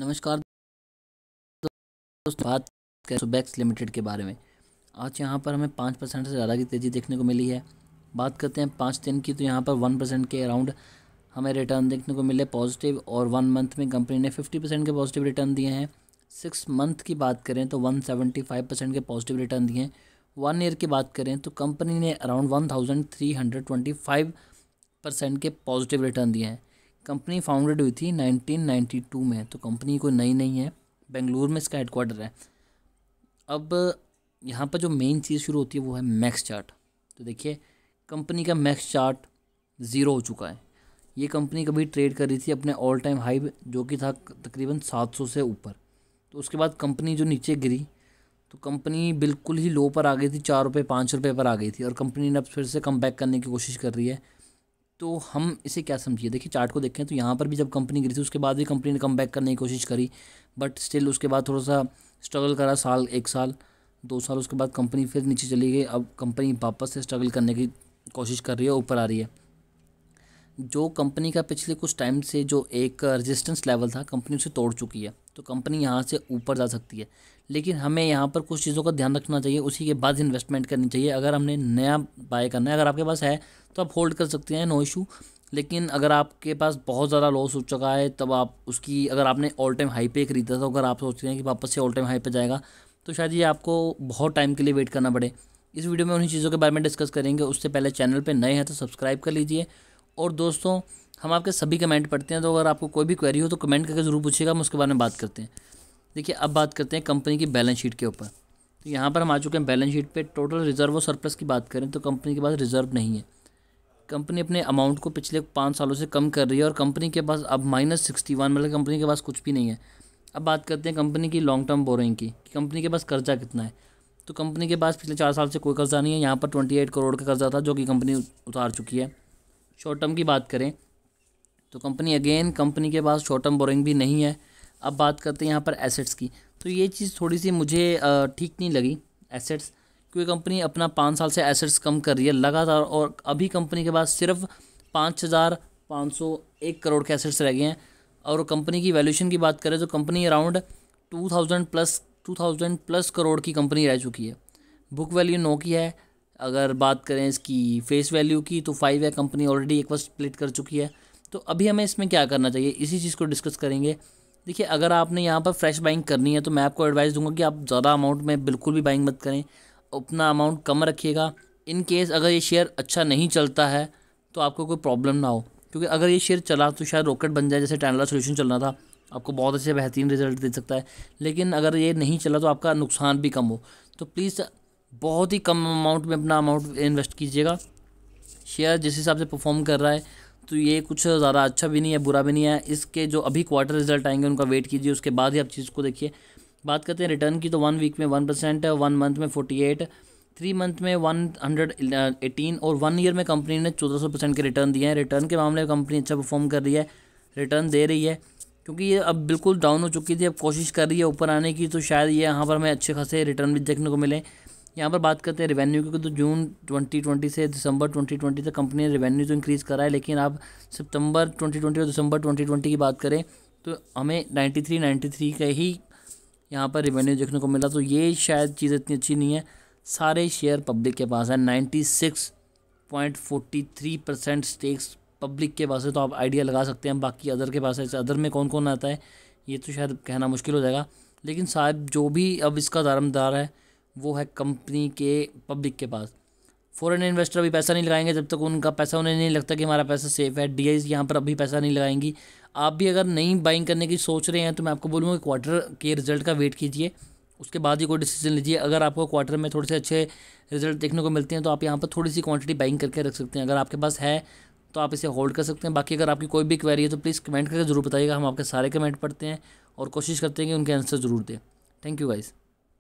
नमस्कार दोस्तों बात करें सुबैक्स लिमिटेड के बारे में आज यहाँ पर हमें पाँच परसेंट से ज़्यादा की तेज़ी देखने को मिली है बात करते हैं पाँच दिन की तो यहाँ पर वन परसेंट के अराउंड हमें रिटर्न देखने को मिले पॉजिटिव और वन मंथ में कंपनी ने फिफ्टी परसेंट के पॉजिटिव रिटर्न दिए हैं सिक्स मंथ की बात करें तो वन सेवेंटी फाइव परसेंट के पॉजिटिव रिटर्न दिए हैं वन ईयर की बात करें तो कंपनी ने around one thousand three hundred twenty five percent के पॉजिटिव रिटर्न दिए हैं कंपनी फाउंडेड हुई थी 1992 में तो कंपनी कोई नई नहीं है बेंगलुरु में इसका हेडकोार्टर है अब यहाँ पर जो मेन चीज़ शुरू होती है वो है मैक्स चार्ट तो देखिए कंपनी का मैक्स चार्ट ज़ीरो हो चुका है ये कंपनी कभी ट्रेड कर रही थी अपने ऑल टाइम हाई जो कि था तकरीबन 700 से ऊपर तो उसके बाद कंपनी जो नीचे गिरी तो कंपनी बिल्कुल ही लो पर आ गई थी चार रुपये पाँच रुपये पर आ गई थी और कंपनी ने अब फिर से कम बैक करने की कोशिश कर रही है तो हम इसे क्या समझिए देखिए चार्ट को देखें तो यहाँ पर भी जब कंपनी गिरी थी उसके बाद भी कंपनी ने कम बैक करने की कोशिश करी बट स्टिल उसके बाद थोड़ा सा स्ट्रगल करा साल एक साल दो साल उसके बाद कंपनी फिर नीचे चली गई अब कंपनी वापस से स्ट्रगल करने की कोशिश कर रही है ऊपर आ रही है जो कंपनी का पिछले कुछ टाइम से जो एक रजिस्टेंस लेवल था कंपनी उसे तोड़ चुकी है तो कंपनी यहाँ से ऊपर जा सकती है लेकिन हमें यहाँ पर कुछ चीज़ों का ध्यान रखना चाहिए उसी के बाद इन्वेस्टमेंट करनी चाहिए अगर हमने नया बाय करना है अगर आपके पास है तो आप होल्ड कर सकते हैं नो इशू लेकिन अगर आपके पास बहुत ज़्यादा लॉस हो चुका है तब आप उसकी अगर आपने ऑल टाइम हाई पे खरीदा था तो अगर आप सोच रहे हैं कि वापस से ऑल टाइम हाई पे जाएगा तो शायद ये आपको बहुत टाइम के लिए वेट करना पड़े इस वीडियो में उन्हीं चीज़ों के बारे में डिस्कस करेंगे उससे पहले चैनल पर नए हैं तो सब्सक्राइब कर लीजिए और दोस्तों हम आपके सभी कमेंट पढ़ते हैं तो अगर आपको कोई भी क्वेरी हो तो कमेंट करके ज़रूर पूछिएगा हम उसके बारे में बात करते हैं देखिए अब बात करते हैं कंपनी की बैलेंस शीट के ऊपर तो यहाँ पर हम आ चुके हैं बैलेंस शीट पे टोटल रिजर्व और सरप्लस की बात करें तो कंपनी के पास रिजर्व नहीं है कंपनी अपने अमाउंट को पिछले पाँच सालों से कम कर रही है और कंपनी के पास अब माइनस सिक्सटी वन मतलब कंपनी के पास कुछ भी नहीं है अब बात करते हैं कंपनी की लॉन्ग टर्म बोरिंग की कंपनी के पास कर्जा कितना है तो कंपनी के पास पिछले चार साल से कोई कर्जा नहीं है यहाँ पर ट्वेंटी एट करोड़ का कर्जा था जो कि कंपनी उतार चुकी है शॉर्ट टर्म की बात करें तो कंपनी अगेन कंपनी के पास शॉर्ट टर्म बोरिंग भी नहीं है अब बात करते हैं यहाँ पर एसेट्स की तो ये चीज़ थोड़ी सी मुझे ठीक नहीं लगी एसेट्स क्योंकि कंपनी अपना पाँच साल से एसेट्स कम कर रही है लगातार और अभी कंपनी के पास सिर्फ पाँच हज़ार पाँच सौ एक करोड़ के एसेट्स रह गए हैं और कंपनी की वैल्यूशन की बात करें तो company around two thousand plus two thousand plus crore की कंपनी रह चुकी है बुक वैल्यू नौ की है अगर बात करें इसकी फेस वैल्यू की तो फाइव है कंपनी ऑलरेडी एक बार स्प्लिट कर चुकी है तो अभी हमें इसमें क्या करना चाहिए इसी चीज़ को डिस्कस करेंगे देखिए अगर आपने यहाँ पर फ्रेश बाइंग करनी है तो मैं आपको एडवाइस दूंगा कि आप ज़्यादा अमाउंट में बिल्कुल भी बाइंग मत करें अपना अमाउंट कम रखिएगा इन केस अगर ये शेयर अच्छा नहीं चलता है तो आपको कोई प्रॉब्लम ना हो क्योंकि अगर ये शेयर चला तो शायद रॉकेट बन जाए जैसे टैंडला सोल्यूशन चलना था आपको बहुत अच्छे बेहतरीन रिजल्ट दे सकता है लेकिन अगर ये नहीं चला तो आपका नुकसान भी कम हो तो प्लीज़ बहुत ही कम अमाउंट में अपना अमाउंट इन्वेस्ट कीजिएगा शेयर जिस हिसाब से परफॉर्म कर रहा है तो ये कुछ ज़्यादा अच्छा भी नहीं है बुरा भी नहीं है इसके जो अभी क्वार्टर रिजल्ट आएंगे उनका वेट कीजिए उसके बाद ही आप चीज़ को देखिए बात करते हैं रिटर्न की तो वन वीक में वन परसेंट वन मंथ में फोर्टी एट थ्री मंथ में वन हंड्रेड एटीन और वन ईयर में कंपनी ने चौदह सौ परसेंट के रिटर्न दिए हैं रिटर्न के मामले में कंपनी अच्छा परफॉर्म कर रही है रिटर्न दे रही है क्योंकि ये अब बिल्कुल डाउन हो चुकी थी अब कोशिश कर रही है ऊपर आने की तो शायद ये यहाँ पर हमें अच्छे खासे रिटर्न भी देखने को मिले यहाँ पर बात करते हैं रेवेन्यू की तो जून 2020 से दिसंबर 2020 तक कंपनी ने रेवेन्यू तो इंक्रीज़ करा है लेकिन आप सितंबर 2020 और दिसंबर 2020 की बात करें तो हमें 93 93 का ही यहाँ पर रेवेन्यू देखने को मिला तो ये शायद चीज़ इतनी अच्छी नहीं है सारे शेयर पब्लिक के पास है ninety six point forty three percent stakes public के पास है तो आप आइडिया लगा सकते हैं बाकी अदर के पास है अदर में कौन कौन आता है ये तो शायद कहना मुश्किल हो जाएगा लेकिन साहब जो भी अब इसका दारमदार है वो है कंपनी के पब्लिक के पास फॉरेन इन्वेस्टर अभी पैसा नहीं लगाएंगे जब तक उनका पैसा उन्हें नहीं लगता कि हमारा पैसा सेफ है डी आई यहाँ पर अभी पैसा नहीं लगाएंगी आप भी अगर नई बाइंग करने की सोच रहे हैं तो मैं आपको बोलूँगा क्वार्टर के रिजल्ट का वेट कीजिए उसके बाद ही कोई डिसीजन लीजिए अगर आपको क्वार्टर में थोड़े से अच्छे रिजल्ट देखने को मिलते हैं तो आप यहाँ पर थोड़ी सी क्वांटिटी बाइंग करके रख सकते हैं अगर आपके पास है तो आप इसे होल्ड कर सकते हैं बाकी अगर आपकी कोई भी क्वेरी है तो प्लीज़ कमेंट करके ज़रूर बताइएगा हम आपके सारे कमेंट पढ़ते हैं और कोशिश करते हैं कि उनके आंसर ज़रूर दें थैंक यू गाइज़